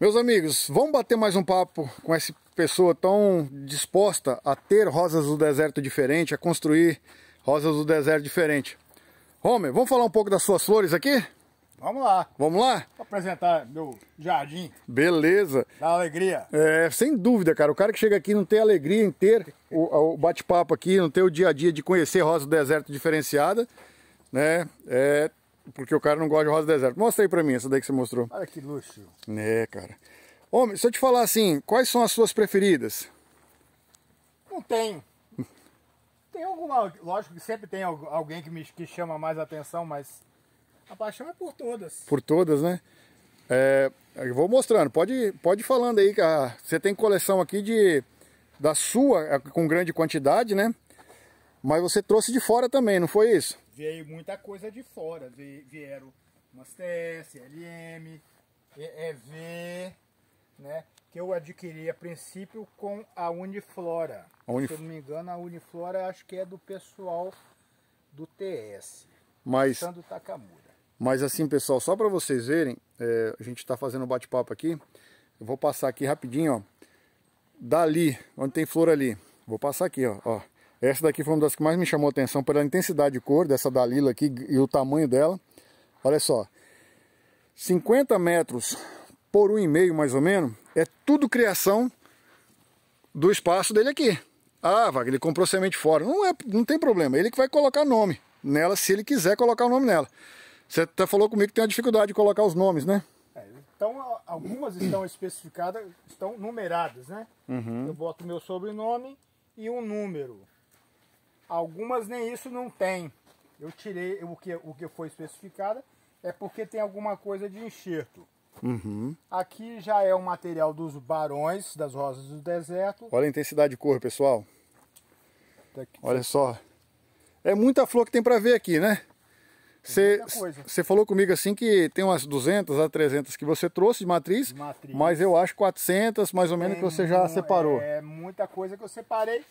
Meus amigos, vamos bater mais um papo com essa pessoa tão disposta a ter rosas do deserto diferente, a construir rosas do deserto diferente. Homer, vamos falar um pouco das suas flores aqui? Vamos lá. Vamos lá? Vou apresentar meu jardim. Beleza. Dá alegria. É, sem dúvida, cara. O cara que chega aqui não tem alegria em ter o, o bate-papo aqui, não ter o dia a dia de conhecer rosa do deserto diferenciada, né? É, porque o cara não gosta de rosa deserto. Mostra aí pra mim essa daí que você mostrou. Olha que luxo. Né, cara. Homem, se eu te falar assim, quais são as suas preferidas? Não tem. tem alguma. Lógico que sempre tem alguém que me que chama mais atenção, mas a paixão é por todas. Por todas, né? É, eu vou mostrando, pode, pode ir falando aí, cara. Você tem coleção aqui de da sua com grande quantidade, né? Mas você trouxe de fora também, não foi isso? Veio muita coisa de fora. Vieram umas TS, LM, EV, né? Que eu adquiri a princípio com a Uniflora. A Unif... Se eu não me engano, a Uniflora acho que é do pessoal do TS. Mas... Sandro Takamura. Mas assim, pessoal, só para vocês verem, é, a gente está fazendo um bate-papo aqui. Eu vou passar aqui rapidinho, ó. Dali, onde tem flor ali. Vou passar aqui, ó. ó essa daqui foi uma das que mais me chamou a atenção pela intensidade de cor dessa Dalila aqui e o tamanho dela. Olha só, 50 metros por um e meio mais ou menos, é tudo criação do espaço dele aqui. Ah, Wagner, ele comprou semente fora. Não, é, não tem problema, ele que vai colocar nome nela, se ele quiser colocar o nome nela. Você até falou comigo que tem uma dificuldade de colocar os nomes, né? É, então, algumas estão especificadas, estão numeradas, né? Uhum. Eu boto meu sobrenome e um número. Algumas nem isso não tem. Eu tirei o que, o que foi especificado, é porque tem alguma coisa de enxerto. Uhum. Aqui já é o material dos barões, das rosas do deserto. Olha a intensidade de cor, pessoal. Olha só. É muita flor que tem para ver aqui, né? Você falou comigo assim que tem umas 200 a 300 que você trouxe de matriz, de matriz. mas eu acho 400 mais ou menos tem que você já um, separou. É muita coisa que eu separei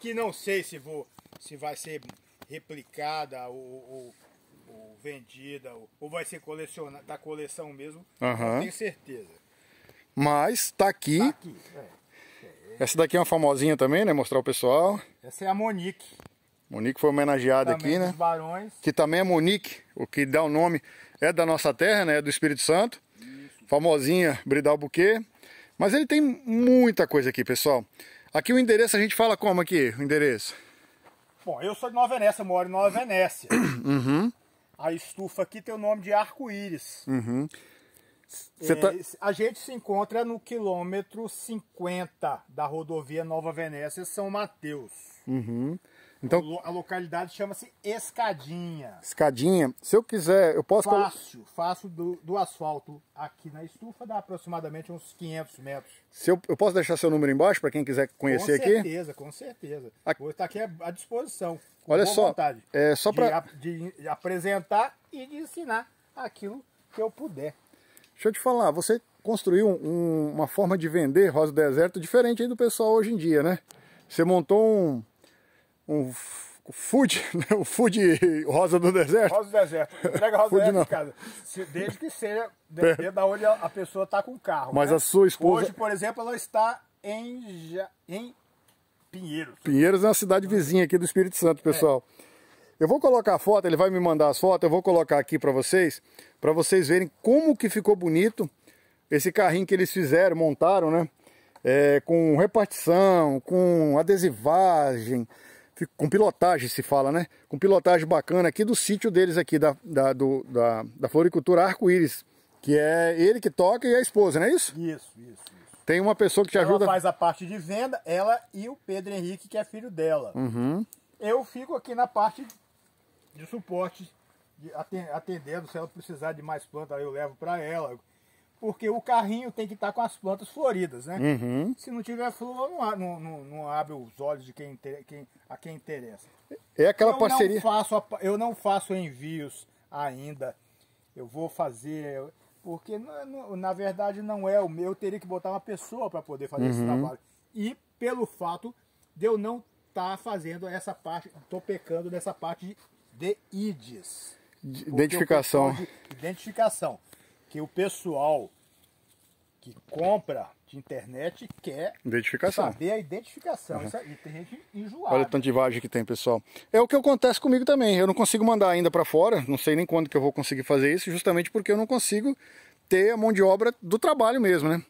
que não sei se vou se vai ser replicada ou, ou, ou vendida, ou, ou, vai ser colecionada da coleção mesmo, uhum. não tenho certeza. Mas tá aqui. Tá aqui é. Essa daqui é uma famosinha também, né? Mostrar o pessoal. Essa é a Monique. Monique foi homenageada aqui, né? Barões. Que também é Monique, o que dá o nome, é da nossa terra, né? É do Espírito Santo. Isso. Famosinha, Bridal Buquê. Mas ele tem muita coisa aqui, pessoal. Aqui o endereço a gente fala como aqui, o endereço? Bom, eu sou de Nova Venécia, moro em Nova Venécia. Uhum. A estufa aqui tem o nome de arco-íris. Uhum. É, tá... A gente se encontra no quilômetro 50 da rodovia Nova Venécia São Mateus. Uhum. Então, então, a localidade chama-se Escadinha. Escadinha. Se eu quiser, eu posso... Fácil, fácil do, do asfalto aqui na estufa, dá aproximadamente uns 500 metros. Se eu, eu posso deixar seu número embaixo para quem quiser conhecer aqui? Com certeza, aqui? com certeza. Aqui. Vou estar aqui à disposição. Olha só, vontade, é só para... De, de apresentar e de ensinar aquilo que eu puder. Deixa eu te falar, você construiu um, uma forma de vender Rosa do Deserto diferente do pessoal hoje em dia, né? Você montou um um food, né? o food rosa do deserto. Rosa do deserto. Entrega rosa food do deserto, casa. desde que seja né, depende da onde a pessoa está com o carro. Mas né? a sua esposa. Hoje, por exemplo, ela está em, em Pinheiros. Pinheiros é uma cidade vizinha aqui do Espírito Santo, pessoal. É. Eu vou colocar a foto, ele vai me mandar as fotos, eu vou colocar aqui para vocês, para vocês verem como que ficou bonito esse carrinho que eles fizeram, montaram, né? É, com repartição, com adesivagem, com pilotagem se fala, né? Com pilotagem bacana aqui do sítio deles aqui, da, da, do, da, da floricultura Arco-Íris, que é ele que toca e a esposa, não é isso? Isso, isso. isso. Tem uma pessoa que te ela ajuda. Ela faz a parte de venda, ela e o Pedro Henrique, que é filho dela. Uhum. Eu fico aqui na parte de suporte, de atendendo. Se ela precisar de mais planta, eu levo para ela porque o carrinho tem que estar tá com as plantas floridas, né? Uhum. Se não tiver flor, não, não, não, não abre os olhos de quem, quem, a quem interessa. É aquela eu parceria. Não faço, eu não faço envios ainda. Eu vou fazer. Porque, na verdade, não é o meu. Eu teria que botar uma pessoa para poder fazer uhum. esse trabalho. E pelo fato de eu não estar tá fazendo essa parte, estou pecando nessa parte de, IDs. De identificação. De identificação que o pessoal que compra de internet quer identificação. saber a identificação. Uhum. Aí, tem gente enjoada. Olha o tanto de vagem que tem, pessoal. É o que acontece comigo também. Eu não consigo mandar ainda para fora, não sei nem quando que eu vou conseguir fazer isso, justamente porque eu não consigo ter a mão de obra do trabalho mesmo, né?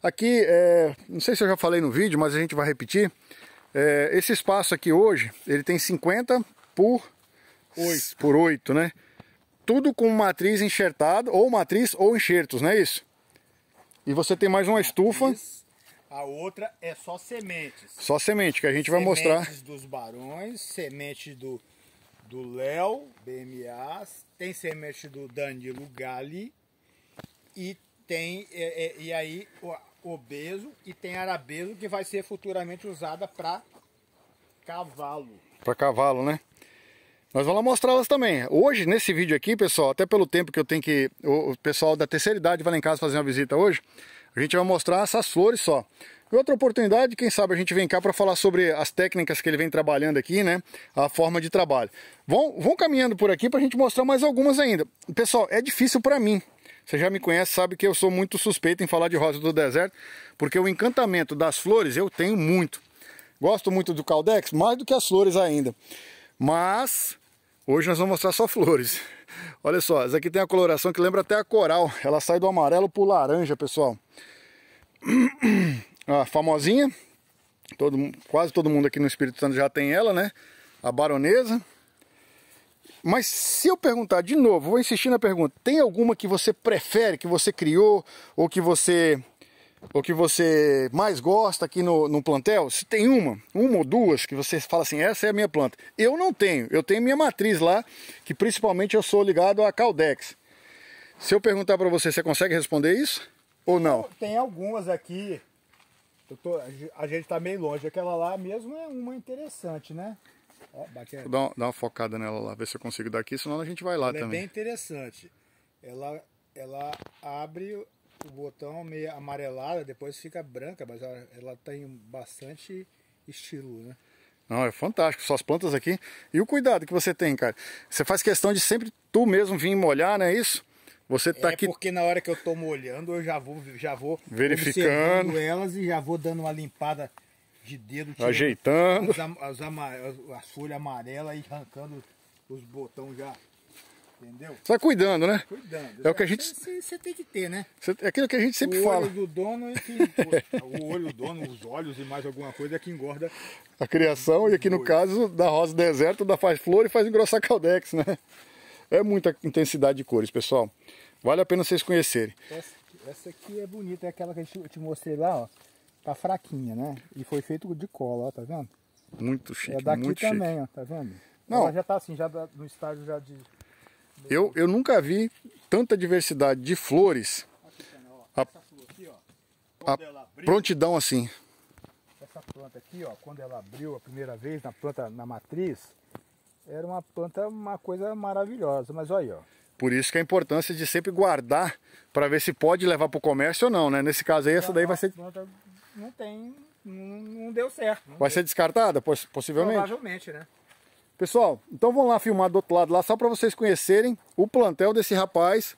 Aqui, é, não sei se eu já falei no vídeo, mas a gente vai repetir. É, esse espaço aqui hoje, ele tem 50 por 8, por 8 né? tudo com matriz enxertada, ou matriz ou enxertos, não é isso? E você tem mais uma estufa. A outra é só sementes. Só semente, que a gente sementes vai mostrar. Sementes dos barões, semente do do Léo, BMA, tem semente do Danilo Gali e tem e, é, e, é, e aí o obeso e tem arabeso que vai ser futuramente usada para cavalo. Para cavalo, né? Nós vamos mostrar elas também. Hoje, nesse vídeo aqui, pessoal, até pelo tempo que eu tenho que... O pessoal da terceira idade vai lá em casa fazer uma visita hoje. A gente vai mostrar essas flores só. E outra oportunidade, quem sabe a gente vem cá para falar sobre as técnicas que ele vem trabalhando aqui, né? A forma de trabalho. Vão, vão caminhando por aqui para a gente mostrar mais algumas ainda. Pessoal, é difícil para mim. Você já me conhece, sabe que eu sou muito suspeito em falar de rosa do deserto, porque o encantamento das flores eu tenho muito. Gosto muito do Caldex, mais do que as flores ainda. Mas hoje nós vamos mostrar só flores. Olha só, essa aqui tem a coloração que lembra até a coral. Ela sai do amarelo pro laranja, pessoal. A ah, famosinha. Todo, quase todo mundo aqui no Espírito Santo já tem ela, né? A baronesa. Mas se eu perguntar de novo, vou insistir na pergunta, tem alguma que você prefere, que você criou ou que você o que você mais gosta aqui no, no plantel, se tem uma, uma ou duas que você fala assim, essa é a minha planta. Eu não tenho, eu tenho minha matriz lá, que principalmente eu sou ligado à Caldex. Se eu perguntar para você, você consegue responder isso ou não? Tem algumas aqui, tô, a gente está meio longe, aquela lá mesmo é uma interessante, né? Ó, Vou dar, uma, dar uma focada nela lá, ver se eu consigo daqui, senão a gente vai lá ela é também. É bem interessante. Ela, ela abre o botão meio amarelada, depois fica branca, mas ela, ela tem bastante estilo, né? Não, é fantástico, suas plantas aqui. E o cuidado que você tem, cara. Você faz questão de sempre tu mesmo vir molhar, não é isso? Você tá é aqui... porque na hora que eu tô molhando, eu já vou, já vou verificando elas e já vou dando uma limpada de dedo, ajeitando as, as, as, as folhas amarelas e arrancando os botões já Entendeu? Você vai cuidando, né? Cuidando. É o que a gente. Você tem que ter, né? É aquilo que a gente sempre fala. O olho do dono é que. o olho do dono, os olhos e mais alguma coisa é que engorda. A criação, e aqui no caso da rosa deserta, da faz flor e faz engrossar caldex, né? É muita intensidade de cores, pessoal. Vale a pena vocês conhecerem. Essa, essa aqui é bonita, é aquela que eu te mostrei lá, ó. Tá fraquinha, né? E foi feito de cola, ó, tá vendo? Muito chique, muito é daqui também, chique. ó, tá vendo? Não. Ela já tá assim, já no estágio já de eu, eu nunca vi tanta diversidade de flores. A, a prontidão assim. Essa planta aqui, ó, quando ela abriu a primeira vez na planta, na matriz, era uma planta, uma coisa maravilhosa, mas olha aí, ó. Por isso que a importância de sempre guardar para ver se pode levar para o comércio ou não, né? Nesse caso aí, essa daí vai ser... Planta não tem, não, não deu certo. Não vai deu. ser descartada, possivelmente? Provavelmente, né? Pessoal, então vamos lá filmar do outro lado lá, só para vocês conhecerem o plantel desse rapaz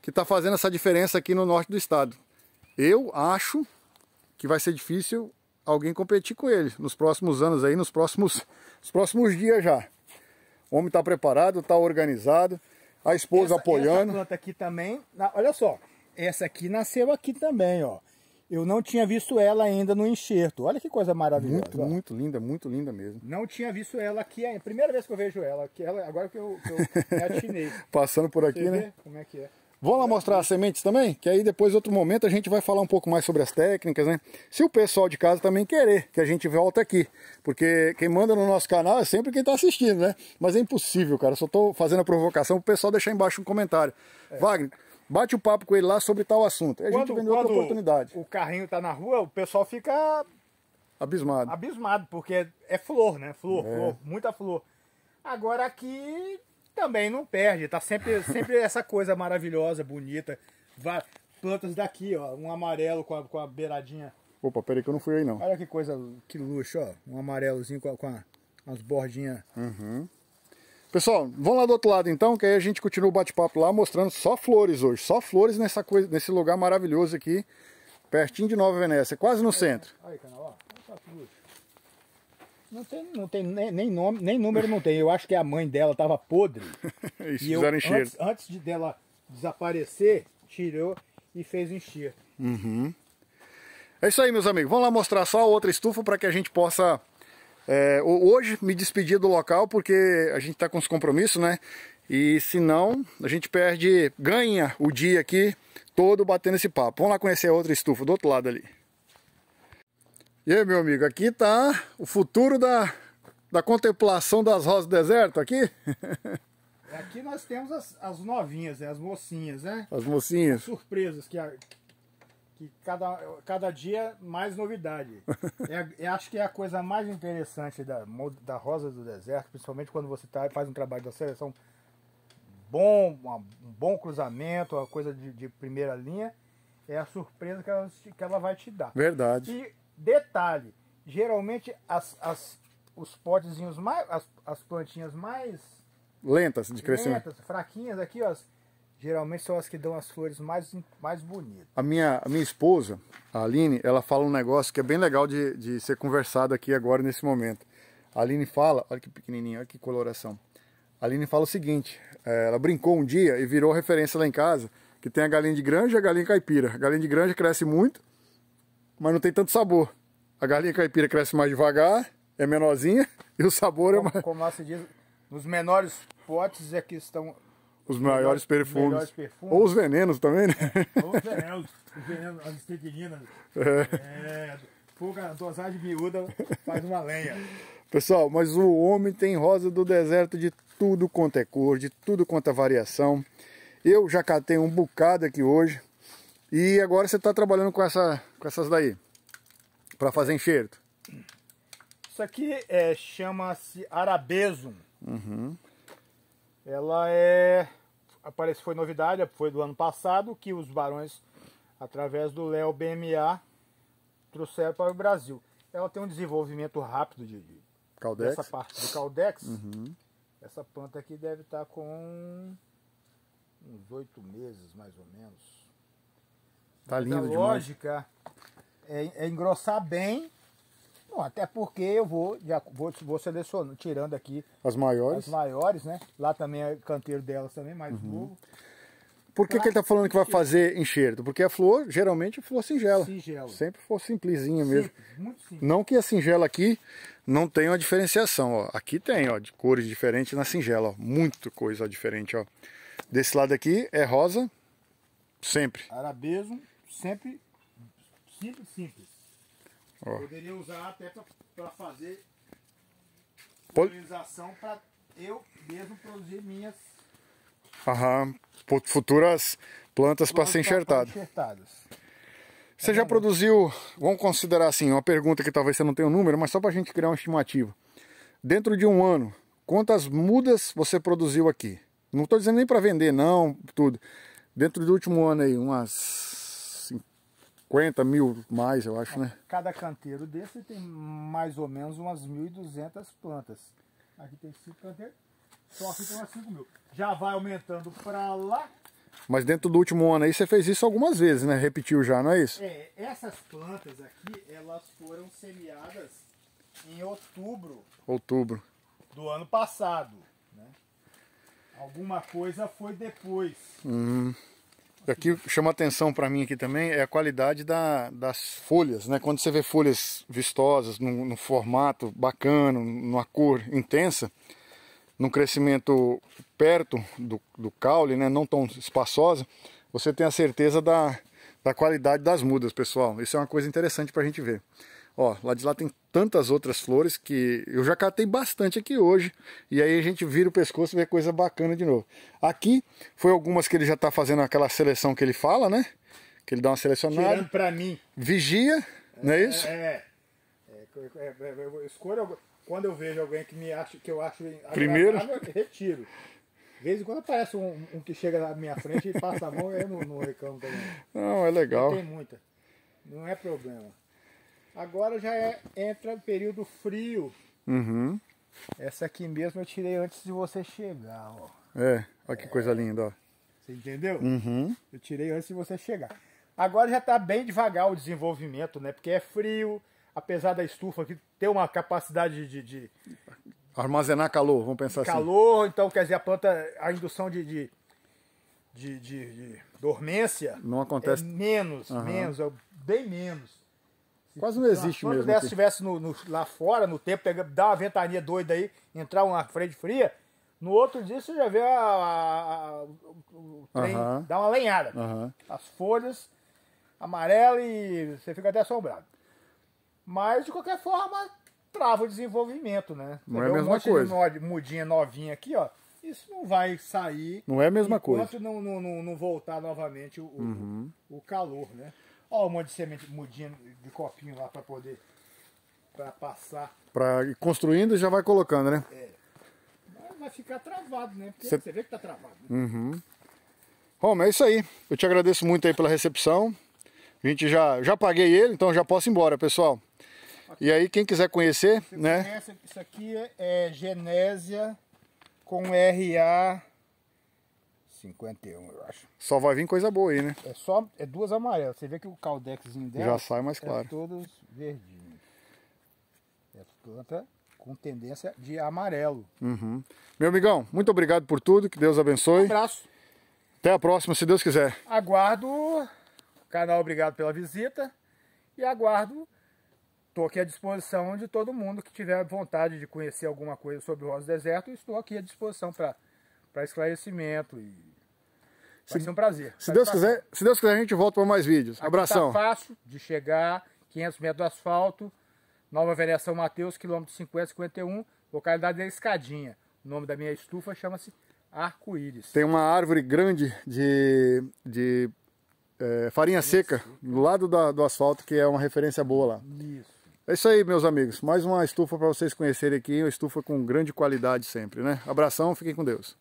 que está fazendo essa diferença aqui no norte do estado. Eu acho que vai ser difícil alguém competir com ele nos próximos anos aí, nos próximos, nos próximos dias já. O homem está preparado, está organizado, a esposa essa, apoiando. Essa planta aqui também, olha só, essa aqui nasceu aqui também, ó. Eu não tinha visto ela ainda no enxerto. Olha que coisa maravilhosa. Muito, muito linda, muito linda mesmo. Não tinha visto ela aqui ainda. Primeira vez que eu vejo ela. Que ela agora que eu, que eu me atinei. Passando por aqui, Você né? Como é que é? Vamos lá mostrar as sementes também? Que aí depois, outro momento, a gente vai falar um pouco mais sobre as técnicas, né? Se o pessoal de casa também querer que a gente volte aqui. Porque quem manda no nosso canal é sempre quem está assistindo, né? Mas é impossível, cara. Só estou fazendo a provocação para o pessoal deixar embaixo um comentário. É. Wagner, bate o papo com ele lá sobre tal assunto. E a gente vendeu outra oportunidade. O carrinho tá na rua, o pessoal fica abismado. Abismado, porque é, flor, né? Flor, é. flor, muita flor. Agora aqui também não perde, tá sempre, sempre essa coisa maravilhosa, bonita. Plantas daqui, ó, um amarelo com a, com a beiradinha. Opa, peraí que eu não fui aí não. Olha que coisa, que luxo, ó. Um amarelozinho com, a, com a, bordinhas. Uhum. Pessoal, vamos lá do outro lado então, que aí a gente continua o bate-papo lá mostrando só flores hoje. Só flores nessa coisa, nesse lugar maravilhoso aqui, pertinho de Nova Venécia, quase no centro. Aí, canal, ó. Tá não tem, não tem nem, nome, nem número não tem. Eu acho que a mãe dela estava podre. Isso, e eu, antes, antes de dela desaparecer, tirou e fez encher. Uhum. É isso aí, meus amigos. Vamos lá mostrar só a outra estufa para que a gente possa é, hoje me despedi do local porque a gente está com os compromissos, né? E se não, a gente perde, ganha o dia aqui todo batendo esse papo. Vamos lá conhecer a outra estufa do outro lado ali. E aí, meu amigo, aqui tá o futuro da, da contemplação das rosas do deserto aqui. É, aqui nós temos as, as novinhas, né? as mocinhas, né? As mocinhas. As surpresas que, a, que cada, cada dia mais novidade. é, é, acho que é a coisa mais interessante da, da Rosa do Deserto, principalmente quando você tá, faz um trabalho da seleção bom, uma, um bom cruzamento, uma coisa de, de, primeira linha, é a surpresa que ela, que ela vai te dar. Verdade. E detalhe, geralmente as, as, os potezinhos mais. As, as plantinhas mais. Lentas de crescimento. Lentas, fraquinhas aqui, ó Geralmente são as que dão as flores mais, mais bonitas. A minha, a minha esposa, a Aline, ela fala um negócio que é bem legal de, de ser conversado aqui agora nesse momento. A Aline fala, olha que pequenininho, olha que coloração. A Aline fala o seguinte, é, ela brincou um dia e virou referência lá em casa, que tem a galinha de granja e a galinha caipira. A galinha de granja cresce muito, mas não tem tanto sabor. A galinha caipira cresce mais devagar, é menorzinha, e o sabor é como, é mais... Como lá se diz, nos menores potes é que estão os maiores perfumes. Melhores perfumes. Ou os venenos também, né? Ou os venenos, as estequininas. É. é. Pouca dosagem miúda faz uma lenha. Pessoal, mas o homem tem rosa do deserto de tudo quanto é cor, de tudo quanto é variação. Eu já catei um bocado aqui hoje. E agora você está trabalhando com, essa, com essas daí. Para fazer enxerto. Isso aqui é, chama-se arabesum. Uhum. Ela é aparece foi novidade, foi do ano passado, que os barões, através do Léo BMA, trouxeram para o Brasil. Ela tem um desenvolvimento rápido de, de caldex. parte do caldex. Uhum. Essa planta aqui deve estar tá com uns oito meses, mais ou menos. Tá lindo a demais. lógica é, é engrossar bem até porque eu vou, já vou, vou selecionando, tirando aqui as maiores. As maiores, né? Lá também é canteiro delas também, mais uhum. novo. Por que, que ele está falando que vai fazer enxerto? Porque a flor, geralmente, é flor singela. singela. Sempre for simplesinha mesmo. Simples, simples. Não que a singela aqui não tenha uma diferenciação. Ó. Aqui tem, ó, de cores diferentes na singela. Ó. Muito coisa diferente, ó. Desse lado aqui é rosa, sempre. arabesmo sempre simples. Ó. Poderia usar até para fazer polinização para eu mesmo produzir minhas Aham. futuras plantas, para ser enxertado. enxertadas. Você é já bom. produziu, vamos considerar assim, uma pergunta que talvez você não tenha o um número, mas só para a gente criar uma estimativa. Dentro de um ano, quantas mudas você produziu aqui? Não estou dizendo nem para vender, não, tudo. Dentro do último ano aí, umas 50 mil mais, eu acho, é, né? Cada canteiro desse tem mais ou menos umas 1.200 plantas. Aqui tem 5 canteiros, só aqui tem umas 5 mil. Já vai aumentando para lá. Mas dentro do último ano aí você fez isso algumas vezes, né? Repetiu já, não é isso? É, essas plantas aqui, elas foram semeadas em outubro. Outubro. Do ano passado, né? Alguma coisa foi depois. Uhum. Aqui chama atenção para mim aqui também é a qualidade da, das folhas, né? Quando você vê folhas vistosas, num, formato bacana, numa cor intensa, num crescimento perto do, do caule, né? Não tão espaçosa, você tem a certeza da, da qualidade das mudas, pessoal. Isso é uma coisa interessante para a gente ver. Ó, lá de lá tem tantas outras flores que eu já catei bastante aqui hoje. E aí a gente vira o pescoço e vê coisa bacana de novo. Aqui foi algumas que ele já tá fazendo aquela seleção que ele fala, né? Que ele dá uma selecionada. Tirando pra mim. Vigia, é, não é isso? É. é, é, é, é quando eu vejo alguém que, me acha, que eu acho Primeiro. eu retiro. De vez em quando aparece um, um, que chega na minha frente e passa a mão e eu não, não reclamo também. Não, é legal. Não tem muita. Não é problema. Agora já é, entra período frio. Uhum. Essa aqui mesmo eu tirei antes de você chegar, ó. É, olha que é. coisa linda, ó. Você entendeu? Uhum. Eu tirei antes de você chegar. Agora já está bem devagar o desenvolvimento, né? Porque é frio, apesar da estufa aqui ter uma capacidade de... de... Armazenar calor, vamos pensar calor, assim. Calor, então quer dizer, a planta, a indução de, de... De, de, de, dormência não acontece é menos uhum. menos é bem menos Quase não existe mesmo. Quando estivesse no, no, lá fora, no tempo, pegar, dá uma ventania doida aí, entrar uma frente fria, no outro dia você já vê a, a, a o trem uh -huh. dar uma lenhada. Uh -huh. As folhas amarelas e você fica até assombrado. Mas, de qualquer forma, trava o desenvolvimento, né? Você não é a mesma um coisa. De mudinha novinha aqui, ó. Isso não vai sair. Não é a mesma enquanto coisa. Enquanto não, não, não, voltar novamente o, uhum. o calor, né? Ó, um monte de semente, mudinha de copinho lá para poder para passar. Para ir construindo já vai colocando, né? É. Mas vai ficar travado, né? Porque Cê... você vê que tá travado. Né? Uhum. Bom, é isso aí. Eu te agradeço muito aí pela recepção. A gente já, já paguei ele, então já posso ir embora, pessoal. Aqui. E aí, quem quiser conhecer, você né? Conhece, isso aqui é Genésia com RA 51, eu acho. Só vai vir coisa boa aí, né? É só é duas amarelas. Você vê que o caldexzinho dela já sai mais é claro. É todos verdinhos. É planta com tendência de amarelo. Uhum. Meu amigão, muito obrigado por tudo. Que Deus abençoe. Um abraço. Até a próxima, se Deus quiser. Aguardo o canal, obrigado pela visita. E aguardo, estou aqui à disposição de todo mundo que tiver vontade de conhecer alguma coisa sobre o Rosa Deserto. Estou aqui à disposição para para esclarecimento. E vai se, ser um prazer. Se Deus, quiser, se Deus quiser, a gente volta para mais vídeos. Aqui tá Abração. Tá fácil de chegar, 500 metros do asfalto, Nova Vereação Mateus, quilômetro 50, 51, localidade da Escadinha. O nome da minha estufa chama-se Arco-Íris. Tem uma árvore grande de, de é, farinha isso. seca do lado da, do asfalto, que é uma referência boa lá. Isso. É isso aí, meus amigos. Mais uma estufa para vocês conhecerem aqui. Uma estufa com grande qualidade sempre, né? Abração, fiquem com Deus.